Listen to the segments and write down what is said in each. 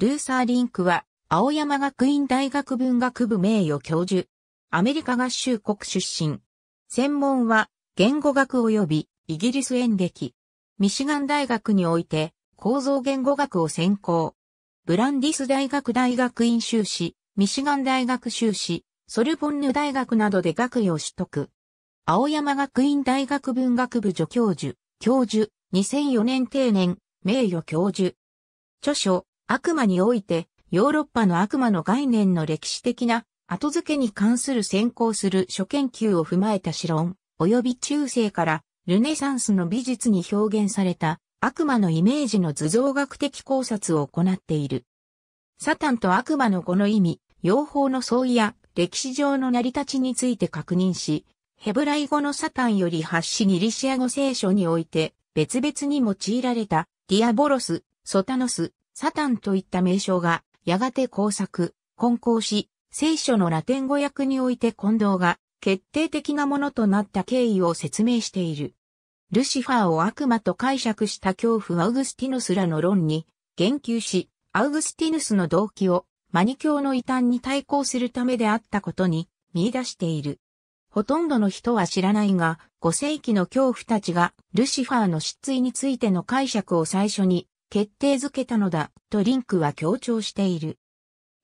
ルーサー・リンクは、青山学院大学文学部名誉教授。アメリカ合衆国出身。専門は、言語学及びイギリス演劇。ミシガン大学において、構造言語学を専攻。ブランディス大学大学院修士、ミシガン大学修士、ソルボンヌ大学などで学位を取得。青山学院大学文学部助教授、教授、2004年定年、名誉教授。著書、悪魔において、ヨーロッパの悪魔の概念の歴史的な後付けに関する先行する諸研究を踏まえた史論、及び中世からルネサンスの美術に表現された悪魔のイメージの図像学的考察を行っている。サタンと悪魔のこの意味、用法の相違や歴史上の成り立ちについて確認し、ヘブライ語のサタンより発しギリシア語聖書において別々に用いられたディアボロス、ソタノス、サタンといった名称が、やがて工作、混交し、聖書のラテン語訳において混同が、決定的なものとなった経緯を説明している。ルシファーを悪魔と解釈した恐怖アウグスティヌスらの論に言及し、アウグスティヌスの動機をマニ教の異端に対抗するためであったことに見出している。ほとんどの人は知らないが、5世紀の恐怖たちがルシファーの失墜についての解釈を最初に決定づけたのだ、とリンクは強調している。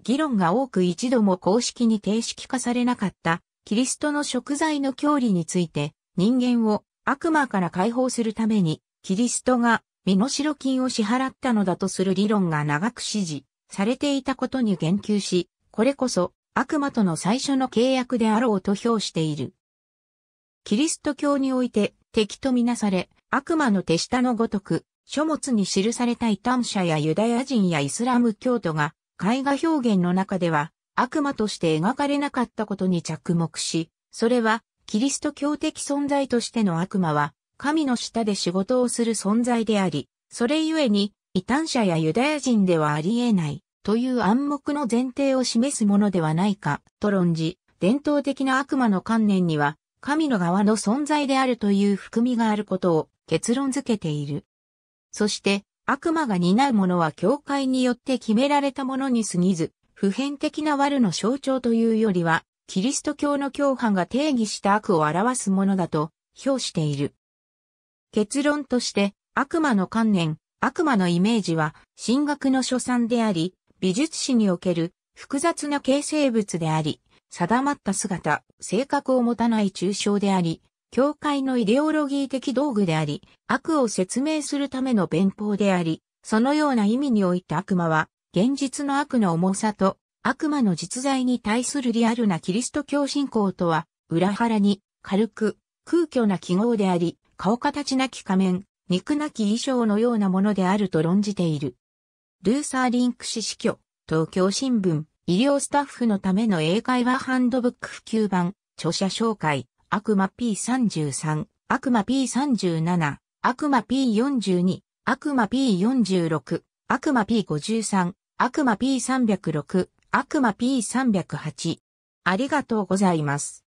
議論が多く一度も公式に定式化されなかった、キリストの食材の教理について、人間を悪魔から解放するために、キリストが身代金を支払ったのだとする理論が長く支持されていたことに言及し、これこそ悪魔との最初の契約であろうと評している。キリスト教において敵とみなされ、悪魔の手下のごとく、書物に記された異端者やユダヤ人やイスラム教徒が、絵画表現の中では、悪魔として描かれなかったことに着目し、それは、キリスト教的存在としての悪魔は、神の下で仕事をする存在であり、それゆえに、異端者やユダヤ人ではあり得ない、という暗黙の前提を示すものではないか、と論じ、伝統的な悪魔の観念には、神の側の存在であるという含みがあることを結論づけている。そして悪魔が担うものは教会によって決められたものに過ぎず、普遍的な悪の象徴というよりは、キリスト教の教派が定義した悪を表すものだと評している。結論として、悪魔の観念、悪魔のイメージは、神学の所産であり、美術史における複雑な形成物であり、定まった姿、性格を持たない抽象であり、教会のイデオロギー的道具であり、悪を説明するための弁法であり、そのような意味において悪魔は、現実の悪の重さと、悪魔の実在に対するリアルなキリスト教信仰とは、裏腹に、軽く、空虚な記号であり、顔形なき仮面、肉なき衣装のようなものであると論じている。ルーサー・リンク氏死去、東京新聞、医療スタッフのための英会話ハンドブック普及版、著者紹介。悪魔 P33、悪魔 P37、悪魔 P42、悪魔 P46、悪魔 P53、悪魔 P306、悪魔 P308。ありがとうございます。